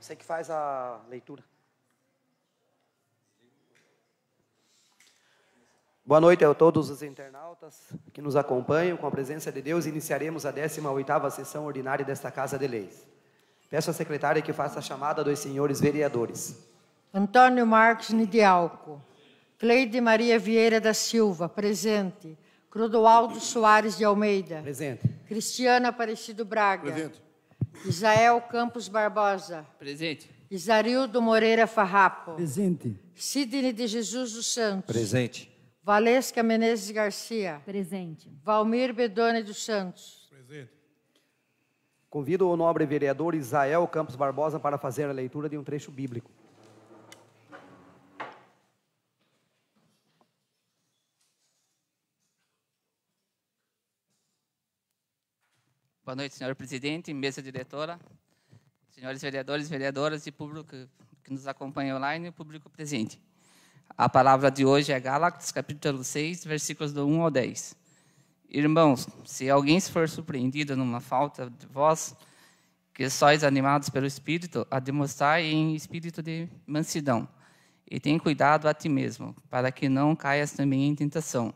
Você que faz a leitura. Boa noite a todos os internautas que nos acompanham. Com a presença de Deus, iniciaremos a 18ª sessão ordinária desta Casa de Leis. Peço à secretária que faça a chamada dos senhores vereadores. Antônio Marques Nidialco. Cleide Maria Vieira da Silva, presente. Crudoaldo Soares de Almeida. Presente. Cristiana Aparecido Braga. Presente. Israel Campos Barbosa. Presente. Isarildo Moreira Farrapo. Presente. Sidney de Jesus dos Santos. Presente. Valesca Menezes Garcia. Presente. Valmir Bedone dos Santos. Presente. Convido o nobre vereador Israel Campos Barbosa para fazer a leitura de um trecho bíblico. Boa noite, senhor presidente, mesa diretora, senhores vereadores, vereadoras e público que nos acompanha online e público presente. A palavra de hoje é Gálatas, capítulo 6, versículos do 1 ao 10. Irmãos, se alguém for surpreendido numa falta de vós, que sois animados pelo Espírito, a demonstrar em espírito de mansidão, e tem cuidado a ti mesmo, para que não caias também em tentação.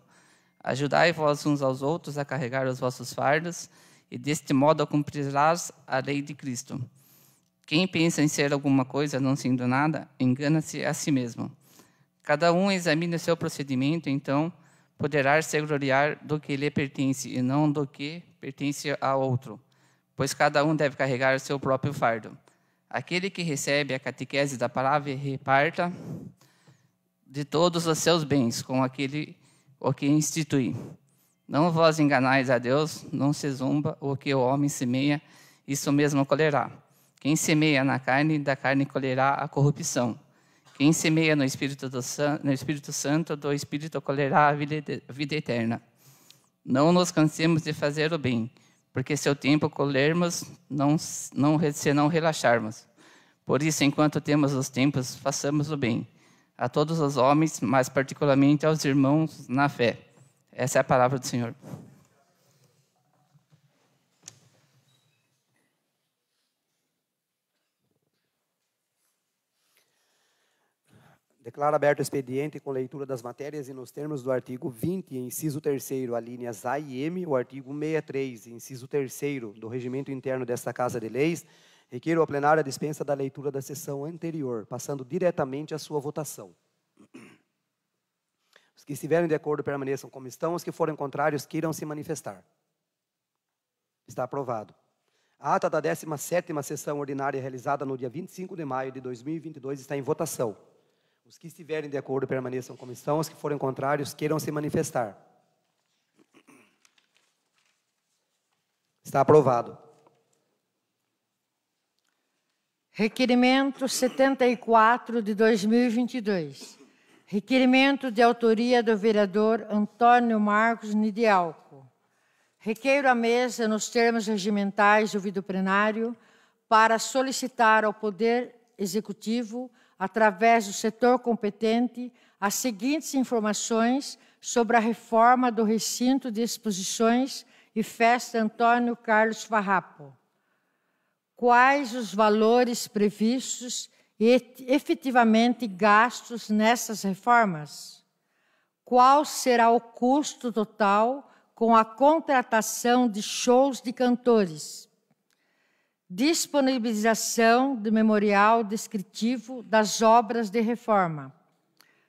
Ajudai vós uns aos outros a carregar os vossos fardos, e deste modo cumprirás a lei de Cristo. Quem pensa em ser alguma coisa não sendo nada, engana-se a si mesmo. Cada um examine o seu procedimento, então poderá se gloriar do que lhe pertence e não do que pertence a outro, pois cada um deve carregar o seu próprio fardo. Aquele que recebe a catequese da palavra reparta de todos os seus bens com aquele o que institui. Não vós enganais a Deus, não se zumba o que o homem semeia, isso mesmo colherá. Quem semeia na carne, da carne colherá a corrupção. Quem semeia no Espírito, do, no Espírito Santo, do Espírito colherá a vida, a vida eterna. Não nos cansemos de fazer o bem, porque se o tempo colhermos, não, não, se não relaxarmos. Por isso, enquanto temos os tempos, façamos o bem a todos os homens, mas particularmente aos irmãos na fé. Essa é a palavra do Senhor. Declaro aberto o expediente com leitura das matérias e nos termos do artigo 20, inciso 3 alíneas A e M, o artigo 63, inciso 3 do regimento interno desta Casa de Leis, requer ao plenário a dispensa da leitura da sessão anterior, passando diretamente à sua votação. Os que estiverem de acordo permaneçam como estão, os que forem contrários queiram se manifestar. Está aprovado. A ata da 17ª sessão ordinária realizada no dia 25 de maio de 2022 está em votação. Os que estiverem de acordo permaneçam como estão, os que forem contrários queiram se manifestar. Está aprovado. Requerimento 74 de 2022. Requerimento de autoria do vereador Antônio Marcos Nidialco. Requeiro a mesa, nos termos regimentais do vídeo plenário, para solicitar ao Poder Executivo, através do setor competente, as seguintes informações sobre a reforma do recinto de exposições e festa Antônio Carlos Farrapo. Quais os valores previstos efetivamente gastos nessas reformas? Qual será o custo total com a contratação de shows de cantores? Disponibilização do memorial descritivo das obras de reforma.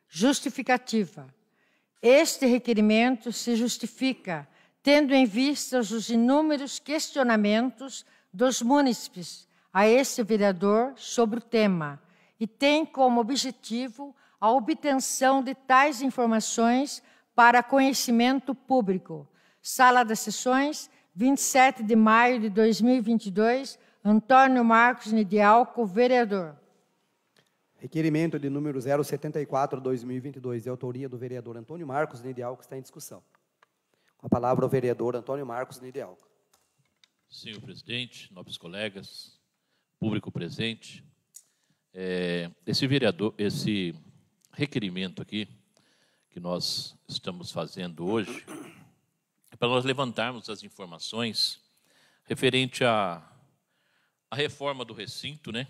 Justificativa. Este requerimento se justifica tendo em vista os inúmeros questionamentos dos munícipes a este vereador sobre o tema, e tem como objetivo a obtenção de tais informações para conhecimento público. Sala das Sessões, 27 de maio de 2022, Antônio Marcos Nidialco, vereador. Requerimento de número 074-2022, de autoria do vereador Antônio Marcos Nidialco, está em discussão. Com a palavra o vereador Antônio Marcos Nidialco. Senhor presidente, nobres colegas, público presente, é, esse vereador, esse requerimento aqui que nós estamos fazendo hoje é para nós levantarmos as informações referente à, à reforma do recinto, né?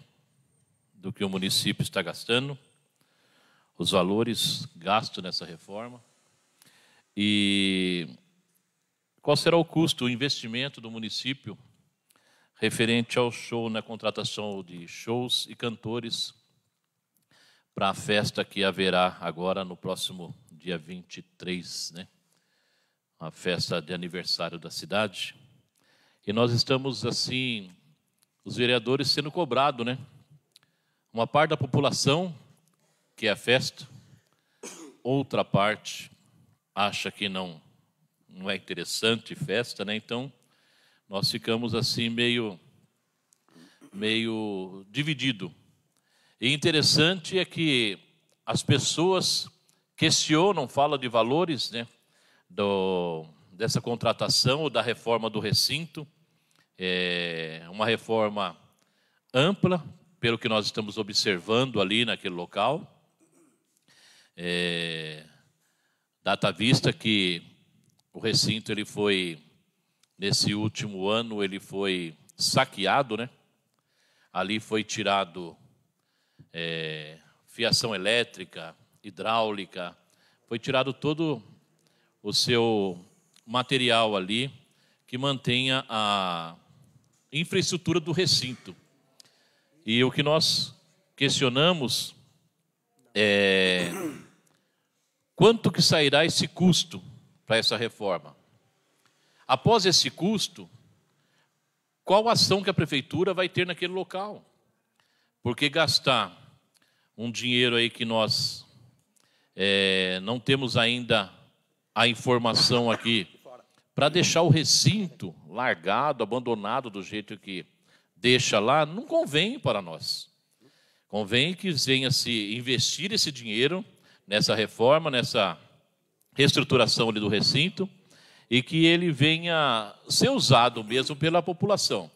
Do que o município está gastando, os valores gastos nessa reforma e qual será o custo, o investimento do município referente ao show na contratação de shows e cantores para a festa que haverá agora no próximo dia 23, né? A festa de aniversário da cidade. E nós estamos assim, os vereadores sendo cobrados, né? Uma parte da população que é a festa, outra parte acha que não não é interessante festa, né? Então, nós ficamos assim meio meio dividido. E interessante é que as pessoas questionam, fala de valores, né, do, dessa contratação ou da reforma do recinto, é uma reforma ampla, pelo que nós estamos observando ali naquele local. É, data vista que o recinto ele foi Nesse último ano ele foi saqueado, né? Ali foi tirado é, fiação elétrica, hidráulica, foi tirado todo o seu material ali que mantenha a infraestrutura do recinto. E o que nós questionamos é quanto que sairá esse custo para essa reforma? Após esse custo, qual ação que a prefeitura vai ter naquele local? Porque gastar um dinheiro aí que nós é, não temos ainda a informação aqui para deixar o recinto largado, abandonado do jeito que deixa lá, não convém para nós. Convém que venha se investir esse dinheiro nessa reforma, nessa reestruturação ali do recinto e que ele venha ser usado mesmo pela população.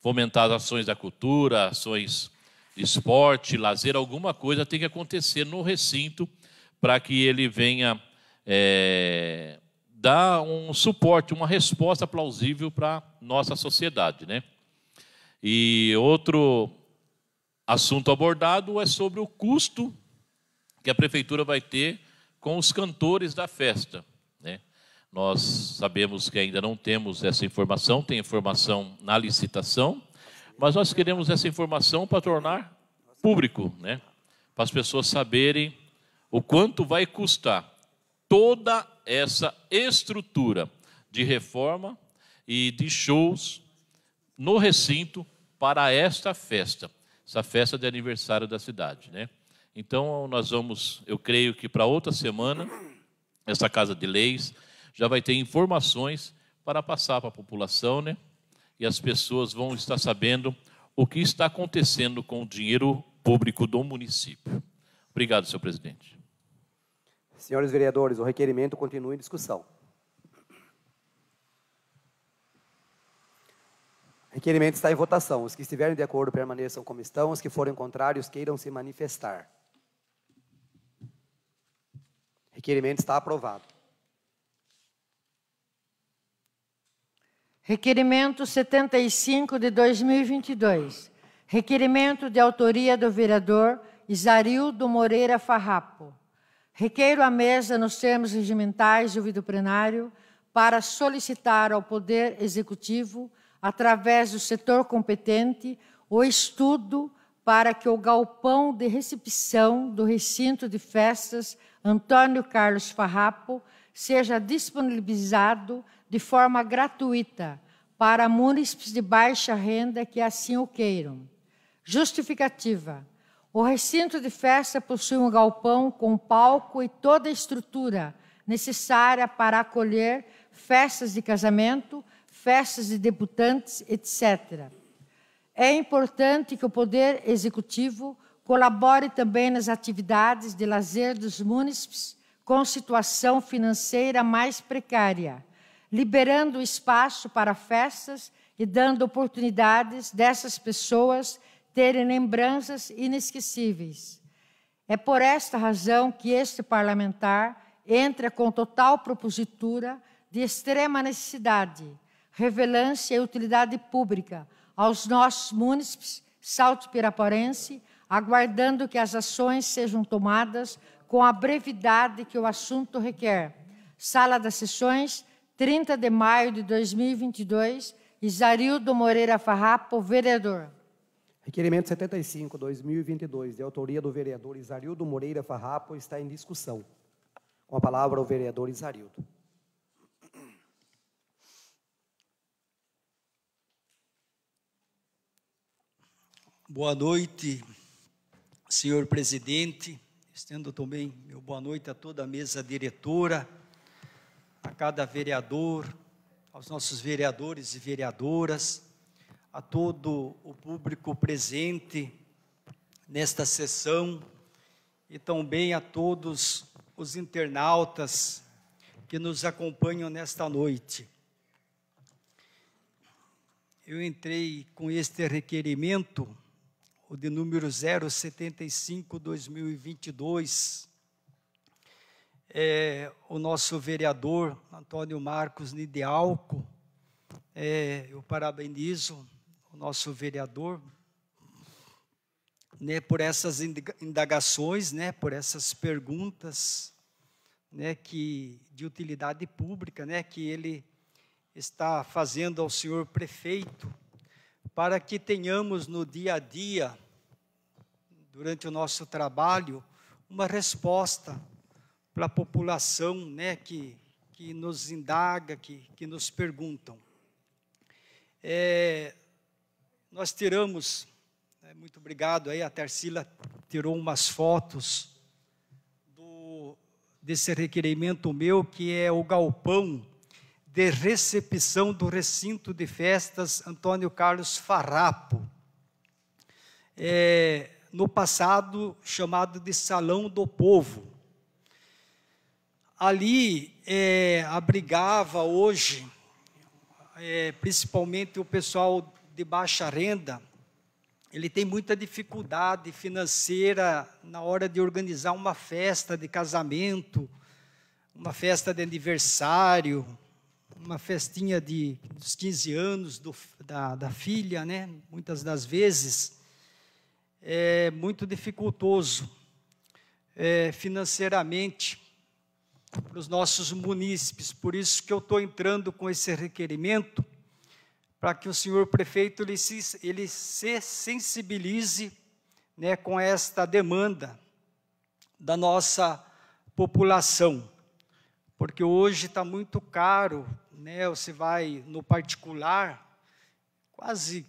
Fomentar ações da cultura, ações de esporte, lazer, alguma coisa tem que acontecer no recinto para que ele venha é, dar um suporte, uma resposta plausível para nossa sociedade, né? E outro assunto abordado é sobre o custo que a prefeitura vai ter com os cantores da festa. Nós sabemos que ainda não temos essa informação, tem informação na licitação, mas nós queremos essa informação para tornar público, né? Para as pessoas saberem o quanto vai custar toda essa estrutura de reforma e de shows no recinto para esta festa, essa festa de aniversário da cidade, né? Então nós vamos, eu creio que para outra semana, essa casa de leis já vai ter informações para passar para a população, né? E as pessoas vão estar sabendo o que está acontecendo com o dinheiro público do município. Obrigado, senhor presidente. Senhores vereadores, o requerimento continua em discussão. O requerimento está em votação. Os que estiverem de acordo permaneçam como estão, os que forem contrários queiram se manifestar. O requerimento está aprovado. Requerimento 75 de 2022. Requerimento de autoria do vereador Isarildo Moreira Farrapo. Requeiro à mesa, nos termos regimentais do ouvido plenário, para solicitar ao Poder Executivo, através do setor competente, o estudo para que o galpão de recepção do recinto de festas Antônio Carlos Farrapo seja disponibilizado de forma gratuita para munícipes de baixa renda que assim o queiram. Justificativa: o recinto de festa possui um galpão com palco e toda a estrutura necessária para acolher festas de casamento, festas de debutantes, etc. É importante que o Poder Executivo colabore também nas atividades de lazer dos munícipes com situação financeira mais precária, liberando espaço para festas e dando oportunidades dessas pessoas terem lembranças inesquecíveis. É por esta razão que este parlamentar entra com total propositura de extrema necessidade, revelância e utilidade pública aos nossos munícipes salto-piraporense, aguardando que as ações sejam tomadas com a brevidade que o assunto requer. Sala das Sessões, 30 de maio de 2022, Isarildo Moreira Farrapo, vereador. Requerimento 75, 2022, de autoria do vereador Isarildo Moreira Farrapo, está em discussão. Com a palavra o vereador Isarildo. Boa noite, senhor presidente, Estendo também meu boa noite a toda a mesa diretora, a cada vereador, aos nossos vereadores e vereadoras, a todo o público presente nesta sessão e também a todos os internautas que nos acompanham nesta noite. Eu entrei com este requerimento o de número 075-2022, é, o nosso vereador Antônio Marcos Nidealco, é, eu parabenizo o nosso vereador né, por essas indagações, né, por essas perguntas né, que de utilidade pública, né, que ele está fazendo ao senhor prefeito para que tenhamos no dia a dia, durante o nosso trabalho, uma resposta para a população né, que, que nos indaga, que, que nos perguntam. É, nós tiramos, né, muito obrigado aí, a Tarsila tirou umas fotos do, desse requerimento meu, que é o galpão de recepção do recinto de festas Antônio Carlos Farrapo, é, no passado chamado de Salão do Povo. Ali é, abrigava hoje, é, principalmente o pessoal de baixa renda, ele tem muita dificuldade financeira na hora de organizar uma festa de casamento, uma festa de aniversário, uma festinha de, dos 15 anos do, da, da filha, né? muitas das vezes, é muito dificultoso é, financeiramente para os nossos munícipes. Por isso que eu estou entrando com esse requerimento, para que o senhor prefeito ele se, ele se sensibilize né, com esta demanda da nossa população porque hoje está muito caro né, você vai no particular, quase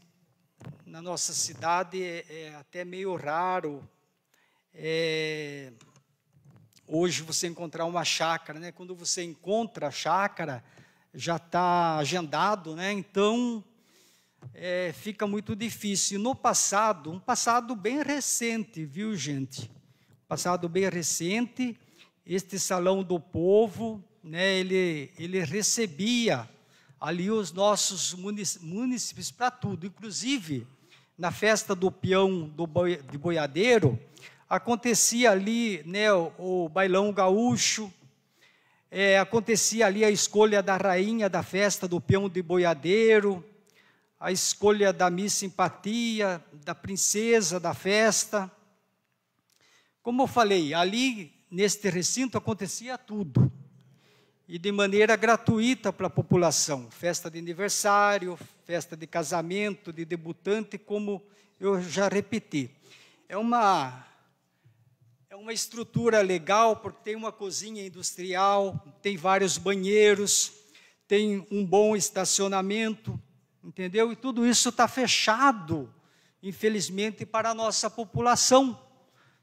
na nossa cidade é, é até meio raro é, hoje você encontrar uma chácara, né? Quando você encontra a chácara, já está agendado, né? Então é, fica muito difícil. No passado, um passado bem recente, viu, gente? Um passado bem recente, este salão do povo né, ele, ele recebia ali os nossos munícipes para tudo, inclusive na festa do peão do boi, de boiadeiro, acontecia ali né, o, o, bailão gaúcho, é, acontecia ali a escolha da rainha da festa do peão de boiadeiro, a escolha da Miss Simpatia, da princesa da festa. Como eu falei, ali neste recinto acontecia tudo e de maneira gratuita para a população. Festa de aniversário, festa de casamento, de debutante, como eu já repeti. É uma, é uma estrutura legal, porque tem uma cozinha industrial, tem vários banheiros, tem um bom estacionamento, entendeu? E tudo isso está fechado, infelizmente, para a nossa população.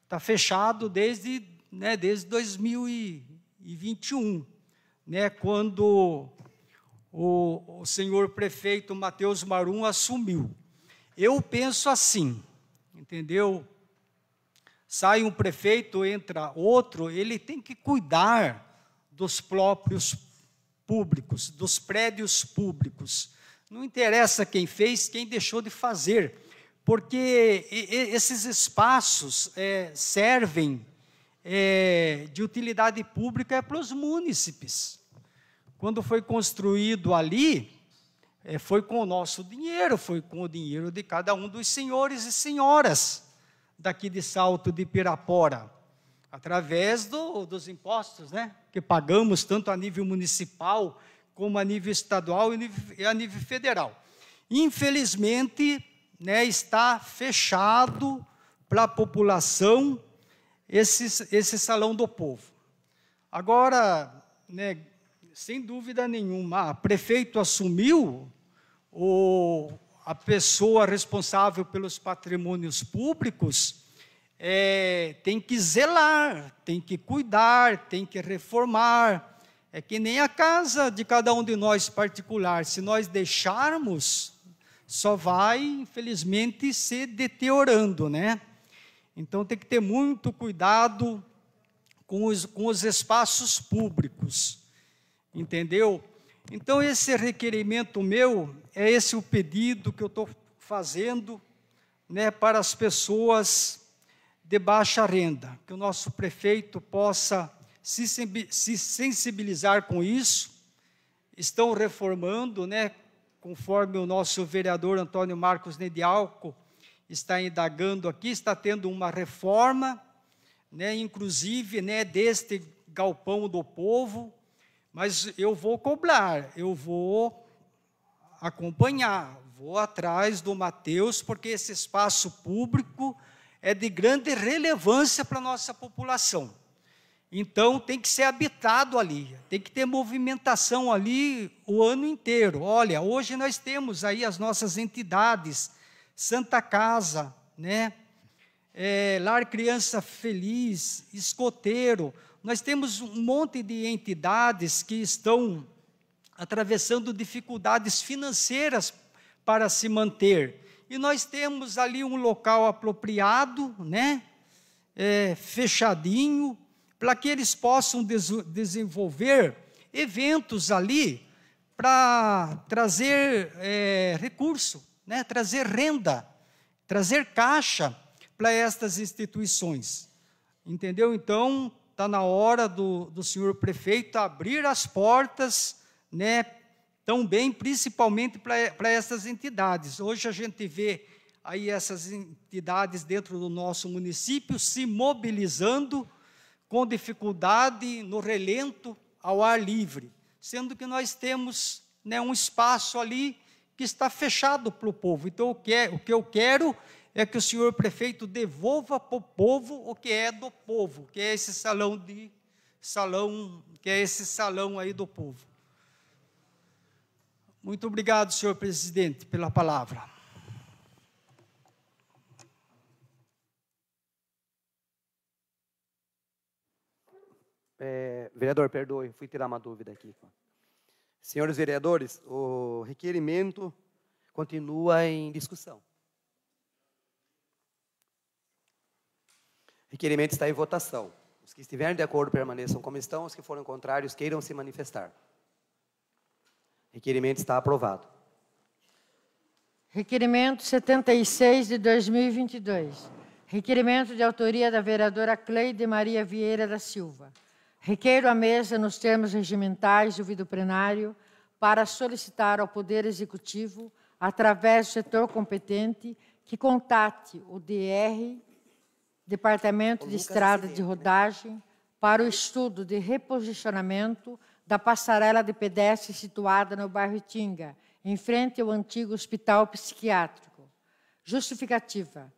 Está fechado desde, né, desde 2021 né, quando o, o senhor prefeito Matheus Marum assumiu. Eu penso assim, entendeu? Sai um prefeito, entra outro, ele tem que cuidar dos próprios públicos, dos prédios públicos. Não interessa quem fez, quem deixou de fazer, porque esses espaços é, servem é, de utilidade pública é para os munícipes. Quando foi construído ali, é, foi com o nosso dinheiro, foi com o dinheiro de cada um dos senhores e senhoras daqui de Salto de Pirapora, através do, dos impostos né, que pagamos tanto a nível municipal como a nível estadual e a nível federal. Infelizmente, né, está fechado para a população esse, esse salão do povo. Agora, né, sem dúvida nenhuma, prefeito assumiu o, a pessoa responsável pelos patrimônios públicos é, tem que zelar, tem que cuidar, tem que reformar. É que nem a casa de cada um de nós particular. Se nós deixarmos, só vai, infelizmente, se deteriorando, né? Então tem que ter muito cuidado com os, com os espaços públicos, entendeu? Então esse requerimento meu é esse o pedido que eu estou fazendo né, para as pessoas de baixa renda, que o nosso prefeito possa se, se sensibilizar com isso. Estão reformando, né, conforme o nosso vereador Antônio Marcos Nedialco está indagando aqui, está tendo uma reforma, né, inclusive né, deste galpão do povo, mas eu vou cobrar, eu vou acompanhar, vou atrás do Mateus, porque esse espaço público é de grande relevância para a nossa população. Então tem que ser habitado ali, tem que ter movimentação ali o ano inteiro. Olha, hoje nós temos aí as nossas entidades Santa Casa, né? É, Lar Criança Feliz, Escoteiro. Nós temos um monte de entidades que estão atravessando dificuldades financeiras para se manter. E nós temos ali um local apropriado, né? É, fechadinho, para que eles possam des desenvolver eventos ali para trazer é, recurso né? trazer renda, trazer caixa para estas instituições. Entendeu? Então, está na hora do, do senhor prefeito abrir as portas, né, também, principalmente para essas entidades. Hoje a gente vê aí essas entidades dentro do nosso município se mobilizando com dificuldade no relento ao ar livre, sendo que nós temos né, um espaço ali que está fechado para o povo. Então, o que, é, o que eu quero é que o senhor prefeito devolva para o povo o que é do povo, que é esse salão de salão, que é esse salão aí do povo. Muito obrigado, senhor presidente, pela palavra. É, vereador, perdoe, fui tirar uma dúvida aqui. Senhores vereadores, o requerimento continua em discussão. O requerimento está em votação. Os que estiverem de acordo permaneçam como estão, os que forem contrários queiram se manifestar. O requerimento está aprovado. Requerimento 76 de 2022. Requerimento de autoria da vereadora Cleide Maria Vieira da Silva. Requeiro à mesa, nos termos regimentais do plenário, para solicitar ao Poder Executivo, através do setor competente, que contate o DR, Departamento de Estrada de Rodagem, para o estudo de reposicionamento da passarela de pedestre situada no bairro Itinga, em frente ao antigo Hospital Psiquiátrico. Justificativa.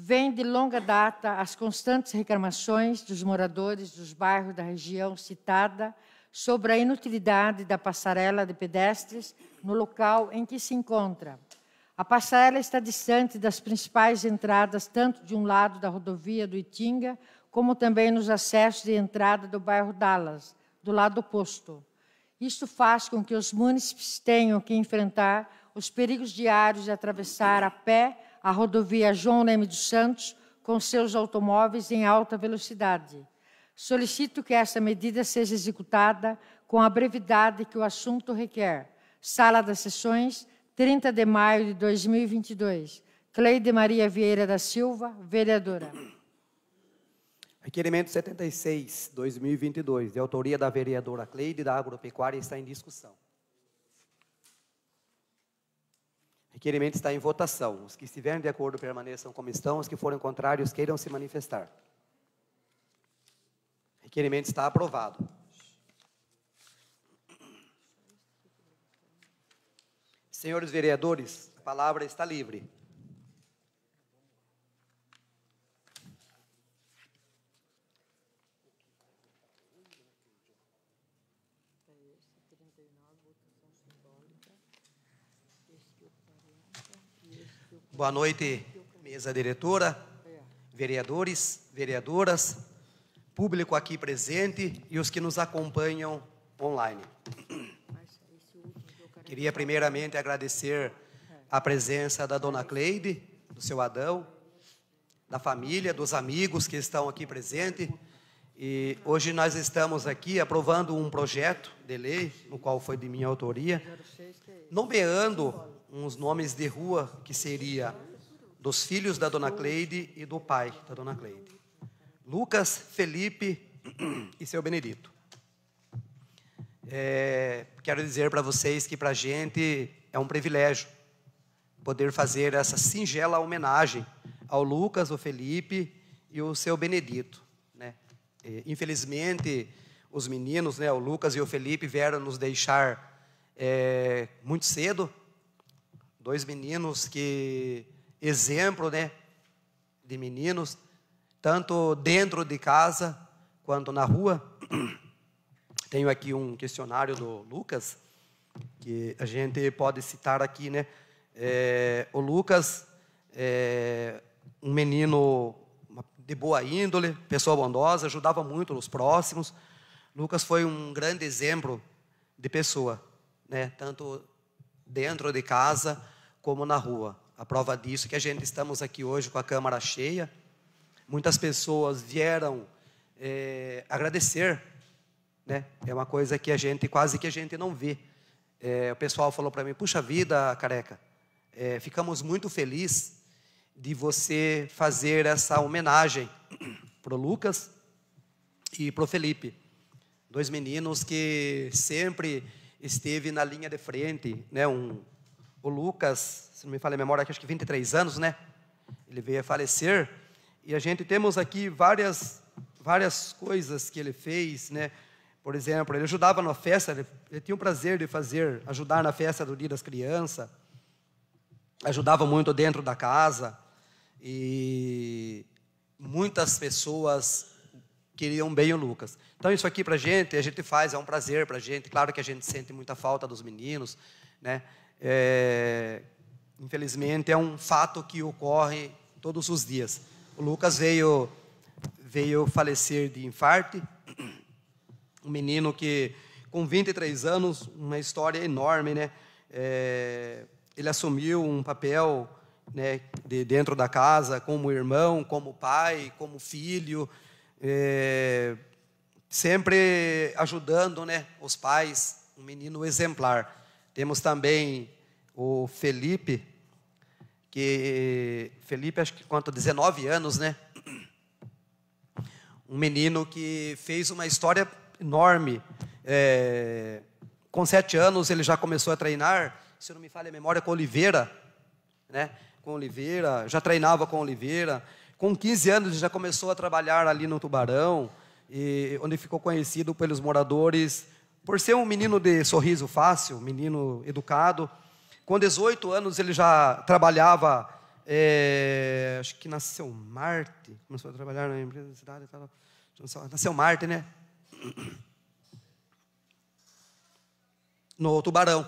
Vem de longa data as constantes reclamações dos moradores dos bairros da região citada sobre a inutilidade da passarela de pedestres no local em que se encontra. A passarela está distante das principais entradas, tanto de um lado da rodovia do Itinga, como também nos acessos de entrada do bairro Dallas, do lado oposto. Isso faz com que os munícipes tenham que enfrentar os perigos diários de atravessar a pé a rodovia João Leme dos Santos com seus automóveis em alta velocidade. Solicito que esta medida seja executada com a brevidade que o assunto requer. Sala das Sessões, 30 de maio de 2022. Cleide Maria Vieira da Silva, vereadora. Requerimento 76, 2022, de autoria da vereadora Cleide da Agropecuária, está em discussão. Requerimento está em votação. Os que estiverem de acordo permaneçam como estão, os que forem contrários queiram se manifestar. Requerimento está aprovado. Senhores vereadores, a palavra está livre. Boa noite, mesa diretora, vereadores, vereadoras, público aqui presente e os que nos acompanham online. Queria primeiramente agradecer a presença da dona Cleide, do seu Adão, da família, dos amigos que estão aqui presentes. E hoje nós estamos aqui aprovando um projeto de lei, no qual foi de minha autoria, nomeando uns nomes de rua que seria dos filhos da dona Cleide e do pai da dona Cleide. Lucas, Felipe e seu Benedito. É, quero dizer para vocês que para a gente é um privilégio poder fazer essa singela homenagem ao Lucas, o Felipe e o seu Benedito. Né? infelizmente, os meninos, né, o Lucas e o Felipe, vieram nos deixar é, muito cedo, dois meninos que exemplo, né, de meninos, tanto dentro de casa quanto na rua. Tenho aqui um questionário do Lucas que a gente pode citar aqui, né? É, o Lucas é um menino de boa índole, pessoa bondosa, ajudava muito os próximos. Lucas foi um grande exemplo de pessoa, né? Tanto dentro de casa como na rua. A prova disso é que a gente estamos aqui hoje com a câmara cheia. Muitas pessoas vieram é, agradecer, né? É uma coisa que a gente quase que a gente não vê. É, o pessoal falou para mim: puxa vida, careca, é, ficamos muito felizes de você fazer essa homenagem pro Lucas e pro Felipe, dois meninos que sempre esteve na linha de frente, né? Um, o Lucas, se não me falha a memória, acho que 23 anos, né? Ele veio a falecer e a gente temos aqui várias várias coisas que ele fez, né? Por exemplo, ele ajudava na festa, ele, ele tinha o prazer de fazer ajudar na festa do Dia das Crianças. Ajudava muito dentro da casa e muitas pessoas queriam bem o Lucas. Então isso aqui para a gente, a gente faz, é um prazer para a gente. Claro que a gente sente muita falta dos meninos, né? É, infelizmente é um fato que ocorre todos os dias. O Lucas veio veio falecer de infarto. Um menino que com 23 anos, uma história enorme, né? É, ele assumiu um papel né, de dentro da casa, como irmão, como pai, como filho, é, sempre ajudando né, os pais, um menino exemplar. Temos também o Felipe, que Felipe, acho que conta 19 anos, né? Um menino que fez uma história enorme. É, com sete anos ele já começou a treinar, se não me falha a memória, com Oliveira, né? Com Oliveira, já treinava com Oliveira com 15 anos já começou a trabalhar ali no Tubarão, e, onde ficou conhecido pelos moradores por ser um menino de sorriso fácil, menino educado. Com 18 anos ele já trabalhava, é, acho que nasceu Marte, começou a trabalhar na empresa da cidade, tal, nasceu Marte, né? No Tubarão,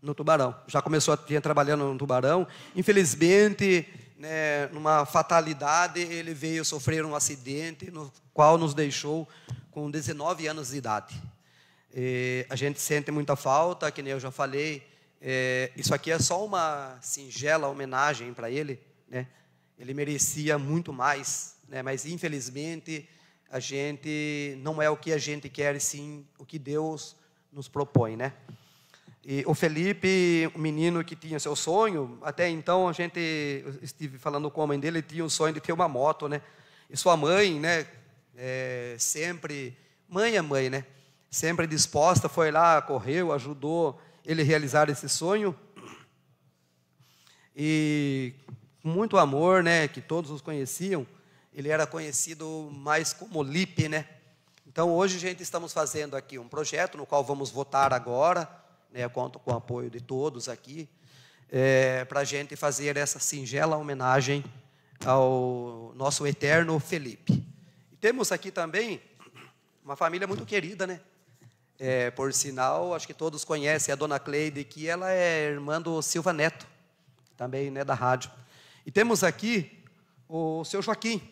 no Tubarão. Já começou a trabalhando no Tubarão. Infelizmente né, numa fatalidade, ele veio sofrer um acidente, no qual nos deixou com 19 anos de idade. E a gente sente muita falta, que nem eu já falei. É, isso aqui é só uma singela homenagem para ele, né? Ele merecia muito mais, né? Mas infelizmente a gente não é o que a gente quer, sim o que Deus nos propõe, né? E o Felipe, um menino que tinha seu sonho, até então a gente estive falando com a mãe dele, ele tinha um sonho de ter uma moto, né? E sua mãe, né, é, sempre mãe é mãe, né? Sempre disposta, foi lá, correu, ajudou ele realizar esse sonho. E com muito amor, né, que todos os conheciam, ele era conhecido mais como Lipe, né? Então hoje a gente estamos fazendo aqui um projeto no qual vamos votar agora né, conto com o apoio de todos aqui, é, para a gente fazer essa singela homenagem ao nosso eterno Felipe. E temos aqui também uma família muito querida, né? É, por sinal, acho que todos conhecem a dona Cleide, que ela é irmã do Silva Neto, também né, da rádio. E temos aqui o seu Joaquim,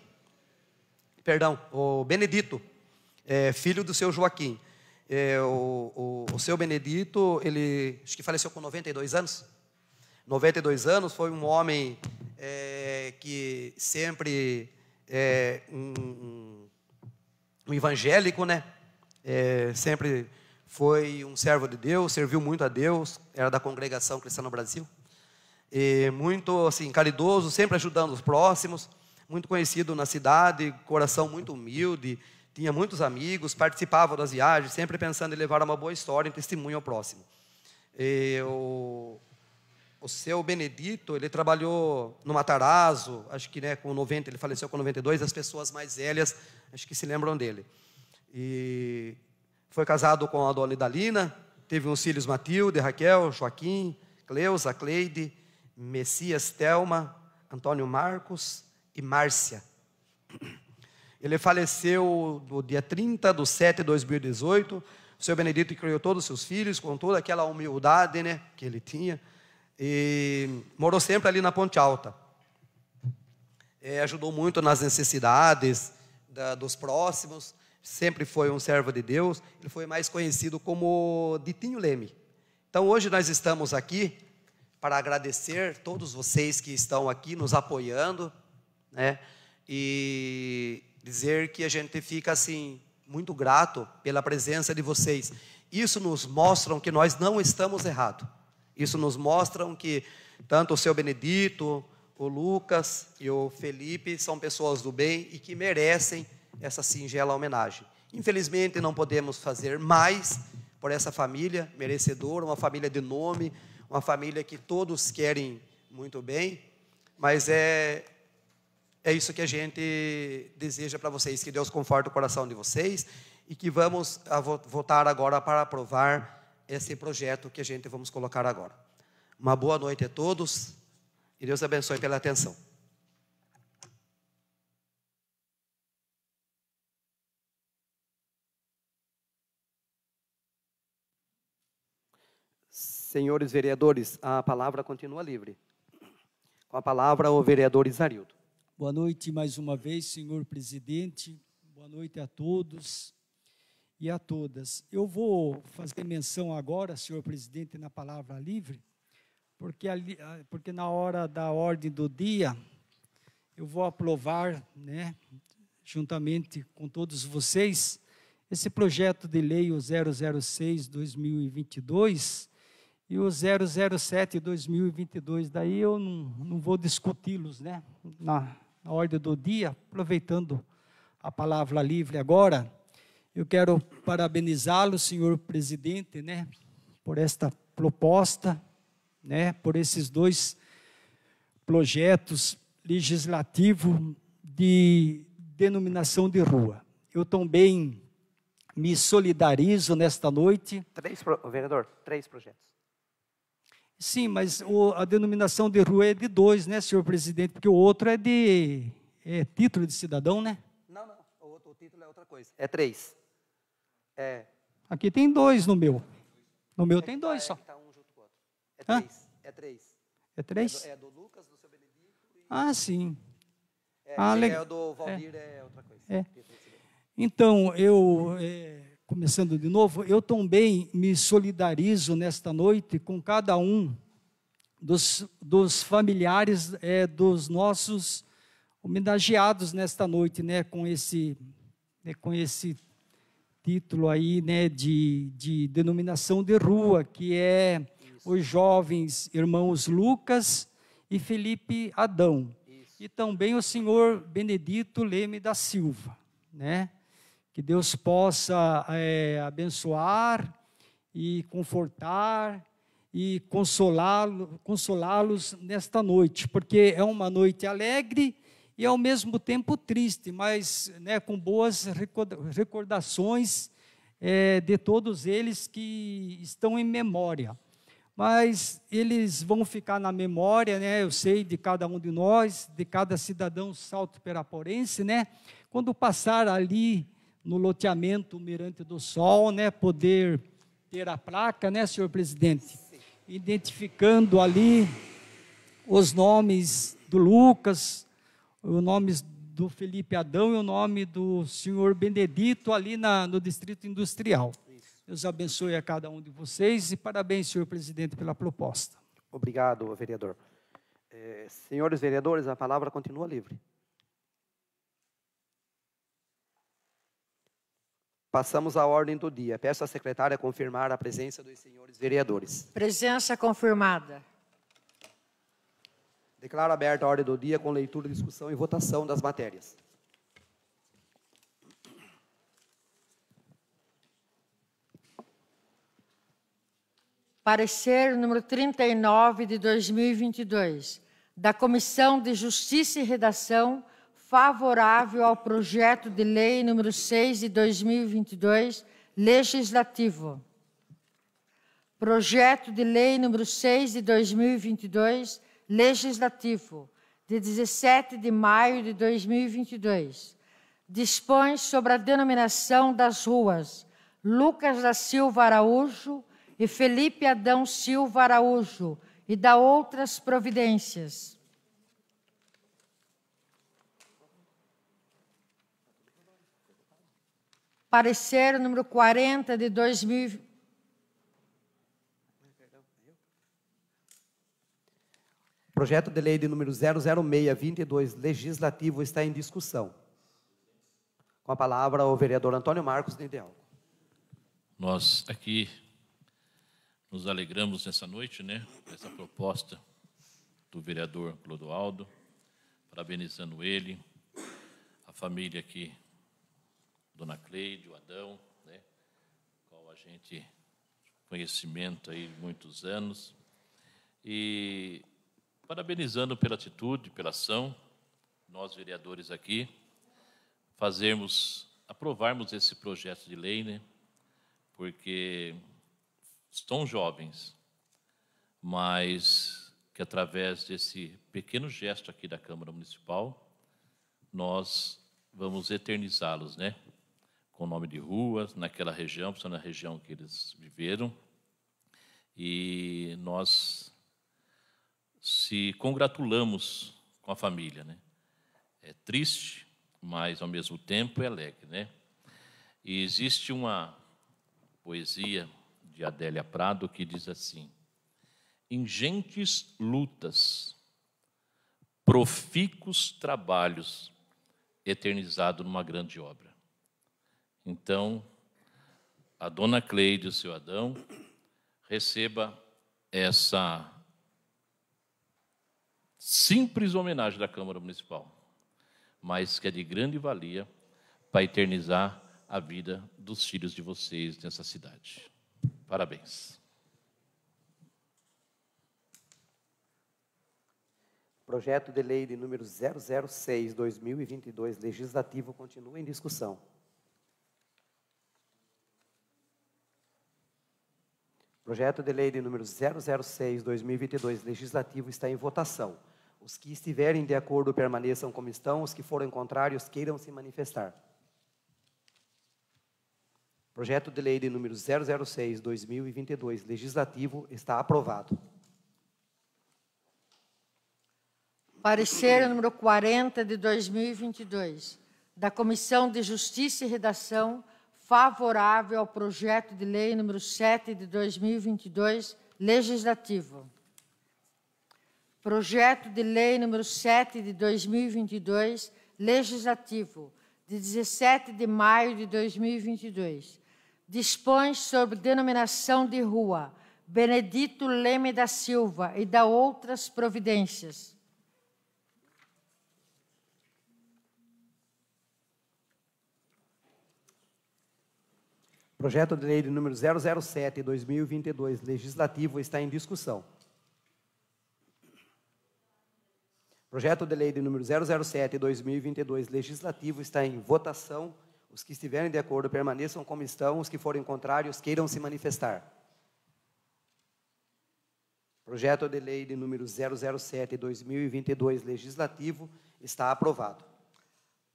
perdão, o Benedito, é, filho do seu Joaquim. É, o, o, o seu Benedito, ele acho que faleceu com 92 anos. 92 anos, foi um homem é, que sempre é, um, um, evangélico, né? É, sempre foi um servo de Deus, serviu muito a Deus, era da congregação cristã no Brasil. E muito assim caridoso, sempre ajudando os próximos, muito conhecido na cidade, coração muito humilde, tinha muitos amigos, participava das viagens, sempre pensando em levar uma boa história, em testemunho ao próximo. E o, o seu Benedito, ele trabalhou no Matarazzo, acho que né, com 90, ele faleceu com 92, as pessoas mais velhas, acho que se lembram dele. E foi casado com a dona Idalina, teve uns filhos Matilde, Raquel, Joaquim, Cleusa, Cleide, Messias Telma, Antônio Marcos e Márcia. Ele faleceu no dia 30 de 7 de 2018. O senhor Benedito criou todos os seus filhos, com toda aquela humildade né, que ele tinha. E morou sempre ali na Ponte Alta. É, ajudou muito nas necessidades da, dos próximos. Sempre foi um servo de Deus. Ele foi mais conhecido como Ditinho Leme. Então hoje nós estamos aqui para agradecer todos vocês que estão aqui nos apoiando, né? E dizer que a gente fica assim muito grato pela presença de vocês. Isso nos mostra que nós não estamos errados. Isso nos mostra que tanto o seu Benedito, o Lucas e o Felipe são pessoas do bem e que merecem essa singela homenagem. Infelizmente não podemos fazer mais por essa família merecedora, uma família de nome, uma família que todos querem muito bem, mas é é isso que a gente deseja para vocês, que Deus conforte o coração de vocês e que vamos ah, votar agora para aprovar esse projeto que a gente vamos colocar agora. Uma boa noite a todos e Deus abençoe pela atenção. Senhores vereadores, a palavra continua livre. Com a palavra, o vereador Isarildo. Boa noite mais uma vez, senhor presidente. Boa noite a todos e a todas. Eu vou fazer menção agora, senhor presidente, na palavra livre, porque, ali, ah, porque na hora da ordem do dia eu vou aprovar, né, juntamente com todos vocês, esse projeto de lei o 006/2022 e o 007/2022. Daí eu não, não vou discuti-los, né, na a ordem do dia, aproveitando a palavra livre agora, eu quero parabenizá-lo, senhor presidente, né, por esta proposta, né, por esses dois projetos legislativo de denominação de rua. Eu também me solidarizo nesta noite. Três, vereador, três projetos. Sim, mas o, a denominação de rua é de dois, né, senhor presidente? Porque o outro é de é título de cidadão, né? Não, não. O, outro, o título é outra coisa. É três. É. Aqui tem dois no meu. No meu é tem dois tá, só. É, tá um junto com o outro. é três. É três. É três? É do, é do Lucas, do seu Benedito. E... Ah, sim. É, ah, É o do Valdir, é. é, outra coisa. É. Então, eu. É, começando de novo, eu também me solidarizo nesta noite com cada um dos, dos familiares é, dos nossos homenageados nesta noite, né, com esse, né, com esse título aí, né, de, de denominação de rua, que é Isso. os jovens irmãos Lucas e Felipe Adão, Isso. e também o senhor Benedito Leme da Silva, né? que Deus possa é, abençoar e confortar e consolá-los consolá nesta noite, porque é uma noite alegre e ao mesmo tempo triste, mas né, com boas recordações é, de todos eles que estão em memória. Mas eles vão ficar na memória, né? Eu sei de cada um de nós, de cada cidadão salto-peraporense, né? Quando passar ali no loteamento Mirante do Sol, né, poder ter a placa, né, senhor presidente, identificando ali os nomes do Lucas, os nomes do Felipe Adão e o nome do senhor Benedito ali na, no Distrito Industrial. Deus abençoe a cada um de vocês e parabéns, senhor presidente, pela proposta. Obrigado, vereador. Eh, senhores vereadores, a palavra continua livre. Passamos à ordem do dia. Peço à secretária confirmar a presença dos senhores vereadores. Presença confirmada. Declaro aberta a ordem do dia com leitura, discussão e votação das matérias. Parecer número 39 de 2022 da Comissão de Justiça e Redação favorável ao projeto de lei número 6 de 2022, legislativo. Projeto de lei número 6 de 2022, legislativo, de 17 de maio de 2022. Dispõe sobre a denominação das ruas Lucas da Silva Araújo e Felipe Adão Silva Araújo e da outras providências parecer número 40 de 2000. Projeto de lei de número 00622, legislativo, está em discussão. Com a palavra o vereador Antônio Marcos Nidelco. Nós aqui nos alegramos nessa noite, né, essa proposta do vereador Clodoaldo, parabenizando ele, a família que Dona Cleide, o Adão, né, qual a gente conhecimento aí muitos anos. E parabenizando pela atitude, pela ação, nós vereadores aqui, fazermos, aprovarmos esse projeto de lei, né? Porque estão jovens, mas que através desse pequeno gesto aqui da Câmara Municipal, nós vamos eternizá-los, né? com o nome de ruas naquela região, na região que eles viveram. E nós se congratulamos com a família, né? É triste, mas ao mesmo tempo é alegre, né? E existe uma poesia de Adélia Prado que diz assim: ingentes lutas, profícuos trabalhos, eternizado numa grande obra. Então, a dona Cleide, o seu Adão, receba essa simples homenagem da Câmara Municipal, mas que é de grande valia para eternizar a vida dos filhos de vocês nessa cidade. Parabéns. Projeto de lei de número 006/2022 legislativo continua em discussão. Projeto de lei de número 006/2022 legislativo está em votação. Os que estiverem de acordo permaneçam como estão, os que forem contrários queiram se manifestar. Projeto de lei de número 006/2022 legislativo está aprovado. Parecer número 40 de 2022 da Comissão de Justiça e Redação favorável ao projeto de lei número 7 de 2022, legislativo. Projeto de lei número 7 de 2022, legislativo, de 17 de maio de 2022. Dispõe sobre denominação de rua Benedito Leme da Silva e da outras providências Projeto de lei de número 007 2022, legislativo, está em discussão. Projeto de lei de número 007 2022, legislativo, está em votação. Os que estiverem de acordo permaneçam como estão, os que forem contrários queiram se manifestar. Projeto de lei de número 007 2022, legislativo, está aprovado.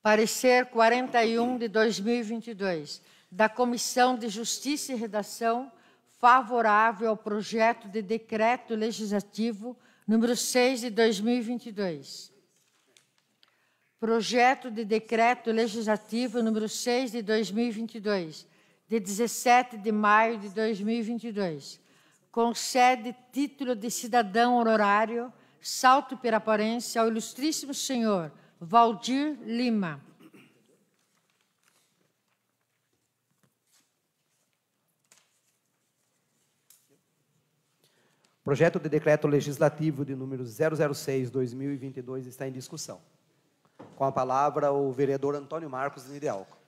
Parecer 41 de 2022 da Comissão de Justiça e Redação favorável ao projeto de decreto legislativo número 6 de 2022. Projeto de decreto legislativo número 6 de 2022, de 17 de maio de 2022, concede título de cidadão honorário Salto Piraparense ao ilustríssimo senhor Valdir Lima Projeto de decreto legislativo de número 006/2022 está em discussão. Com a palavra o vereador Antônio Marcos Nidealco.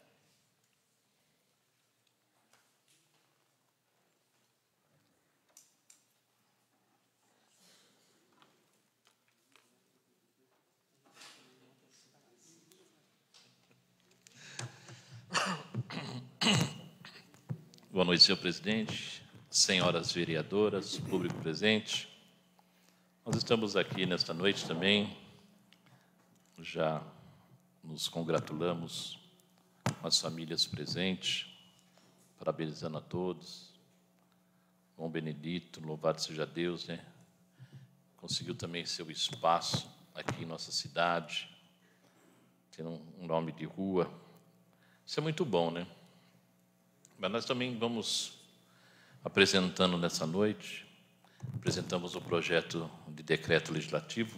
Boa noite, senhor presidente, senhoras vereadoras, público presente. Nós estamos aqui nesta noite também, já nos congratulamos com as famílias presentes, parabenizando a todos. Bom Benedito, louvado seja Deus, né? Conseguiu também seu espaço aqui em nossa cidade, tendo um nome de rua. Isso é muito bom, né? Mas nós também vamos apresentando nessa noite. Apresentamos o projeto de decreto legislativo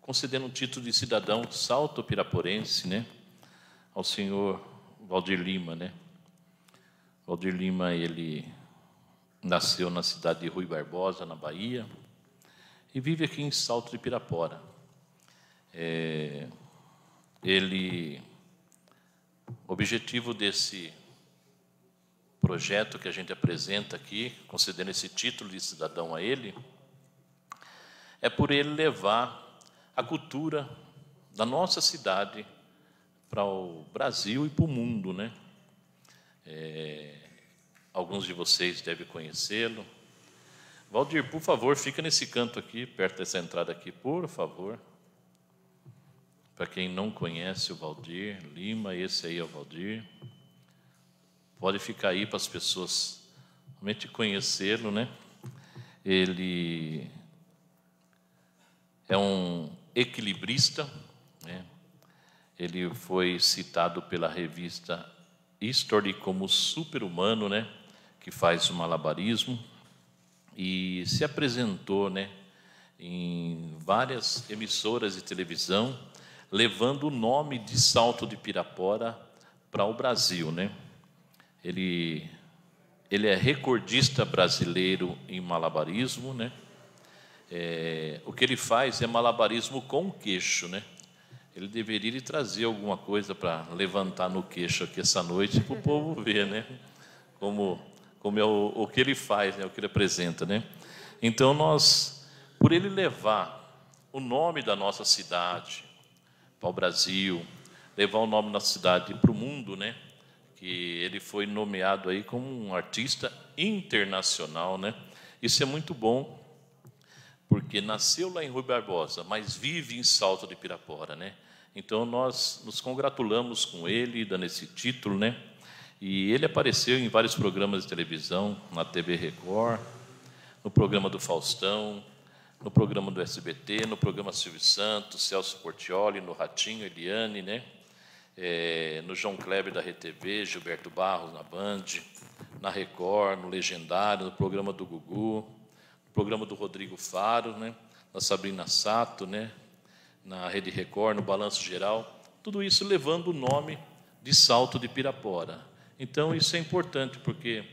concedendo o título de cidadão salto-piraporense, né, ao senhor Valdir Lima, né? Valdir Lima, ele nasceu na cidade de Rui Barbosa, na Bahia, e vive aqui em Salto de Pirapora. É, ele, o objetivo desse projeto que a gente apresenta aqui, concedendo esse título de cidadão a ele, é por ele levar a cultura da nossa cidade para o Brasil e para o mundo, né? É, alguns de vocês devem conhecê-lo. Valdir, por favor, fica nesse canto aqui, perto dessa entrada aqui, por favor. Para quem não conhece o Valdir Lima, esse aí é o Valdir. Pode ficar aí para as pessoas realmente conhecê-lo, né? Ele é um equilibrista, né? Ele foi citado pela revista History como super-humano, né? Que faz o malabarismo e se apresentou, né? Em várias emissoras de televisão, levando o nome de Salto de Pirapora para o Brasil, né? Ele, ele é recordista brasileiro em malabarismo, né? É, o que ele faz é malabarismo com o queixo, né? Ele deveria trazer alguma coisa para levantar no queixo aqui essa noite para o povo ver, né? Como, como é o, o que ele faz, né? o que ele apresenta, né? Então nós, por ele levar o nome da nossa cidade para o Brasil, levar o nome da cidade para o mundo, né? que ele foi nomeado aí como um artista internacional, né? Isso é muito bom, porque nasceu lá em Rui Barbosa, mas vive em Salto de Pirapora, né? Então nós nos congratulamos com ele dando esse título, né? E ele apareceu em vários programas de televisão, na TV Record, no programa do Faustão, no programa do SBT, no programa Silvio Santos, Celso Portioli, no Ratinho, Eliane, né? é, no João Kleber da RTV, Gilberto Barros na Band, na Record, no Legendário, no programa do Gugu, no programa do Rodrigo Faro, né, na Sabrina Sato, né, na Rede Record, no Balanço Geral, tudo isso levando o nome de Salto de Pirapora. Então, isso é importante, porque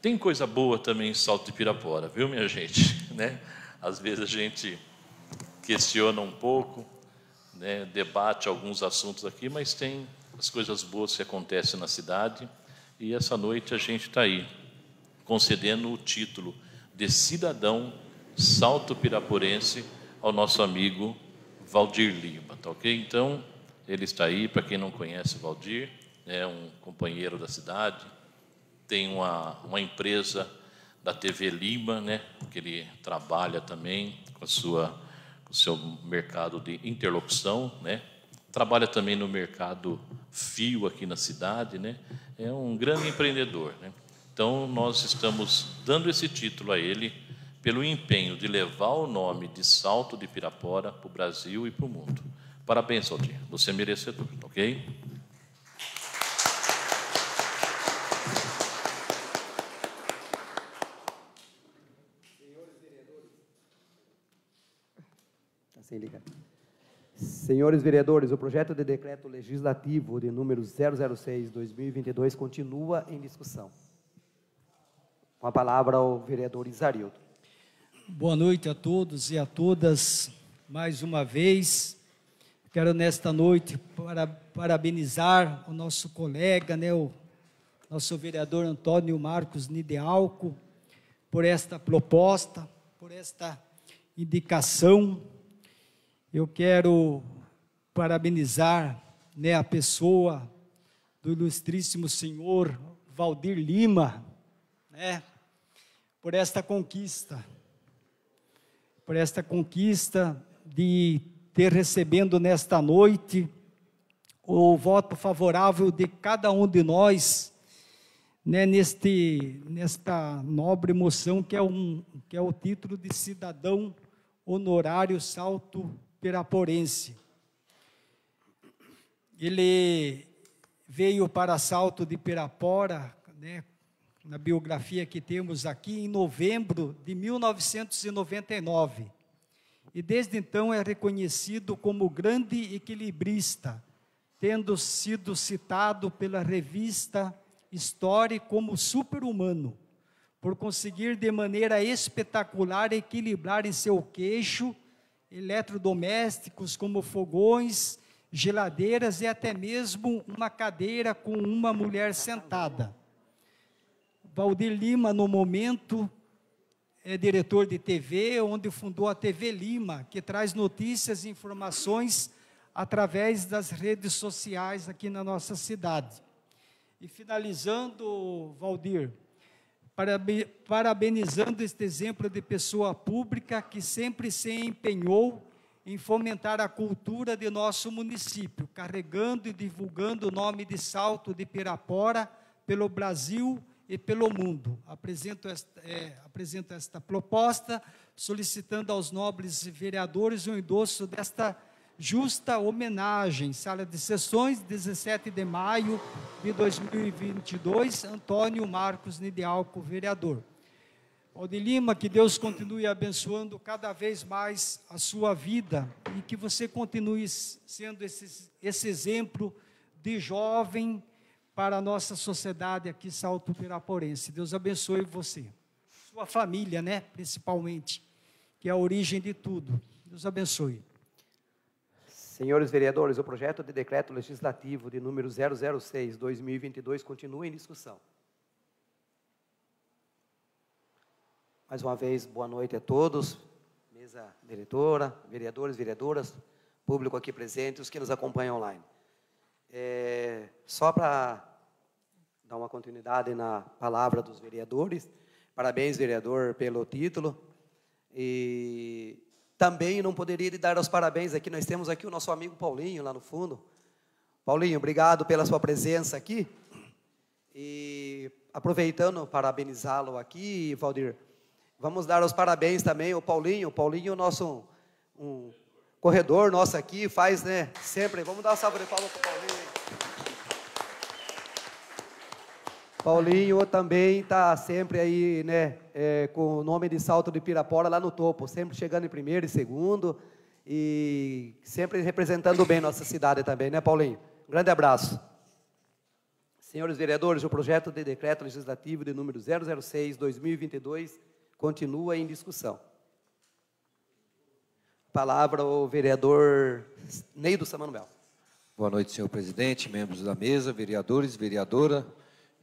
tem coisa boa também em Salto de Pirapora, viu, minha gente? Né? Às vezes a gente questiona um pouco, né, debate alguns assuntos aqui, mas tem as coisas boas que acontecem na cidade. E essa noite a gente está aí, concedendo o título de cidadão salto-piraporense ao nosso amigo Valdir Lima, tá ok? Então, ele está aí, para quem não conhece Valdir, é um companheiro da cidade, tem uma, uma empresa da TV Lima, né, que ele trabalha também com a sua o seu mercado de interlocução, né? trabalha também no mercado fio aqui na cidade, né? é um grande empreendedor. Né? Então, nós estamos dando esse título a ele pelo empenho de levar o nome de Salto de Pirapora para o Brasil e para o mundo. Parabéns, Aldir, você é merecedor, ok? sem ligar. Senhores vereadores, o projeto de decreto legislativo de número 006/2022 continua em discussão. Com a palavra ao vereador Isarildo. Boa noite a todos e a todas. Mais uma vez, quero nesta noite para, parabenizar o nosso colega, né, o nosso vereador Antônio Marcos Nidealco, por esta proposta, por esta indicação eu quero parabenizar né, a pessoa do ilustríssimo senhor Valdir Lima, né, por esta conquista, por esta conquista de ter recebendo nesta noite o voto favorável de cada um de nós, né, neste, nesta nobre moção que é, um, que é o título de cidadão honorário salto piraporense. Ele veio para Salto de Pirapora, né, na biografia que temos aqui, em novembro de 1999. E desde então é reconhecido como grande equilibrista, tendo sido citado pela revista História como super-humano, por conseguir de maneira espetacular equilibrar em seu queixo eletrodomésticos como fogões, geladeiras e até mesmo uma cadeira com uma mulher sentada. Valdir Lima, no momento, é diretor de TV, onde fundou a TV Lima, que traz notícias e informações através das redes sociais aqui na nossa cidade. E finalizando, Valdir, parabenizando este exemplo de pessoa pública que sempre se empenhou em fomentar a cultura de nosso município, carregando e divulgando o nome de Salto de Pirapora pelo Brasil e pelo mundo. Apresento esta, é, apresento esta proposta, solicitando aos nobres vereadores o um endosso desta justa homenagem, sala de sessões, 17 de maio de 2022, Antônio Marcos Nidealco, vereador. Aldi Lima, que Deus continue abençoando cada vez mais a sua vida e que você continue sendo esse, esse exemplo de jovem para a nossa sociedade aqui salto-piraporense. Deus abençoe você, sua família, né, principalmente, que é a origem de tudo. Deus abençoe. Senhores vereadores, o projeto de decreto legislativo de número 006/2022 continua em discussão. Mais uma vez, boa noite a todos, mesa diretora, vereadores, vereadoras, público aqui presente, os que nos acompanham online. É, só para dar uma continuidade na palavra dos vereadores, parabéns, vereador, pelo título. E também não poderia lhe dar os parabéns aqui. Nós temos aqui o nosso amigo Paulinho lá no fundo. Paulinho, obrigado pela sua presença aqui. E aproveitando, parabenizá-lo aqui, Valdir. Vamos dar os parabéns também ao Paulinho. O Paulinho, nosso um corredor nosso aqui, faz, né? Sempre. Vamos dar uma salva de palmas para o Paulinho. Paulinho também está sempre aí, né, é, com o nome de Salto de Pirapora lá no topo, sempre chegando em primeiro e segundo e sempre representando bem nossa cidade também, né, Paulinho? Um grande abraço. Senhores vereadores, o projeto de decreto legislativo de número 006/2022 continua em discussão. Palavra o vereador Neido Samanuel. Boa noite, senhor presidente, membros da mesa, vereadores, vereadora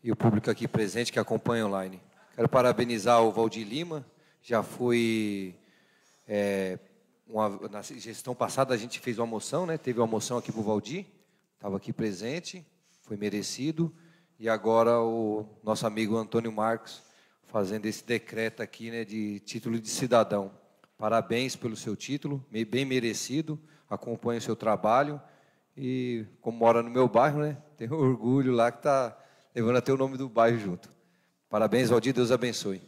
e o público aqui presente que acompanha online. Quero parabenizar o Valdir Lima, já foi. É, uma, na gestão passada a gente fez uma moção, né? teve uma moção aqui para o Valdir, estava aqui presente, foi merecido. E agora o nosso amigo Antônio Marcos fazendo esse decreto aqui né, de título de cidadão. Parabéns pelo seu título, bem merecido, acompanho o seu trabalho e, como mora no meu bairro, né, tenho orgulho lá que está levando até o nome do bairro junto. Parabéns, Valdir, Deus abençoe.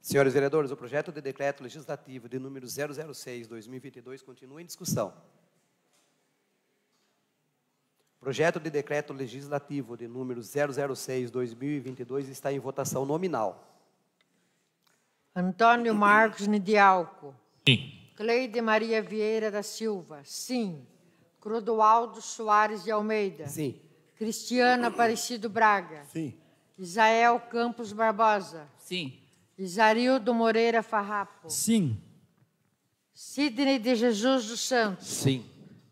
Senhores vereadores, o projeto de decreto legislativo de número 006/2022 continua em discussão. Projeto de decreto legislativo de número 006/2022 está em votação nominal. Antônio Marcos Nidialco. Sim. Cleide Maria Vieira da Silva. Sim. Crudoaldo Soares de Almeida. Sim. Cristiana Aparecido Braga. Sim. Isael Campos Barbosa. Sim. Isarildo Moreira Farrapo. Sim. Sidney de Jesus dos Santos. Sim.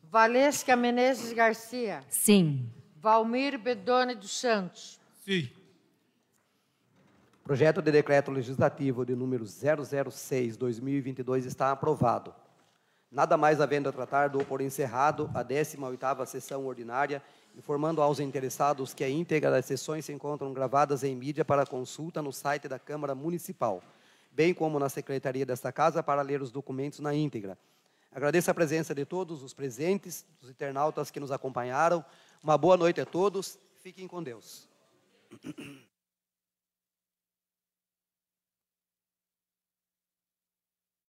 Valesca Menezes Garcia. Sim. Valmir Bedone dos Santos. Sim. Projeto de decreto legislativo de número 006/2022 está aprovado. Nada mais havendo a tratar, dou por encerrado a 18ª sessão ordinária informando aos interessados que a íntegra das sessões se encontram gravadas em mídia para consulta no site da Câmara Municipal, bem como na Secretaria desta Casa para ler os documentos na íntegra. Agradeço a presença de todos os presentes, dos internautas que nos acompanharam. Uma boa noite a todos. Fiquem com Deus.